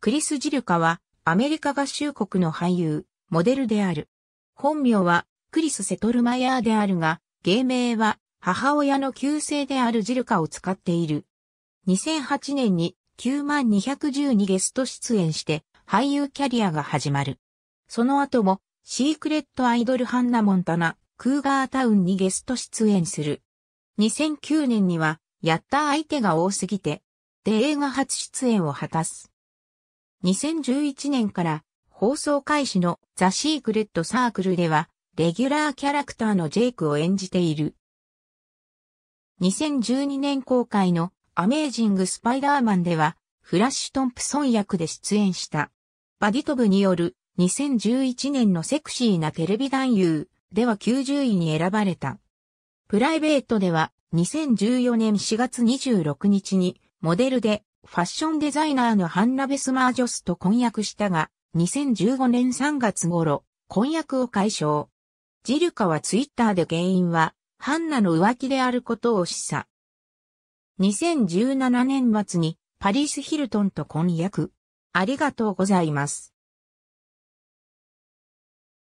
クリス・ジルカは、アメリカ合衆国の俳優、モデルである。本名は、クリス・セトルマヤーであるが、芸名は、母親の旧姓であるジルカを使っている。2008年に9210にゲスト出演して俳優キャリアが始まる。その後もシークレットアイドルハンナモンタナ、クーガータウンにゲスト出演する。2009年にはやった相手が多すぎて、で映画初出演を果たす。2011年から放送開始のザ・シークレット・サークルでは、レギュラーキャラクターのジェイクを演じている。2012年公開のアメージング・スパイダーマンでは、フラッシュ・トンプソン役で出演した。バディトブによる2011年のセクシーなテレビ男優では90位に選ばれた。プライベートでは2014年4月26日にモデルでファッションデザイナーのハンナ・ベスマージョスと婚約したが、2015年3月頃、婚約を解消。ジルカはツイッターで原因は、ハンナの浮気であることを示唆。2017年末にパリス・ヒルトンと婚約。ありがとうございます。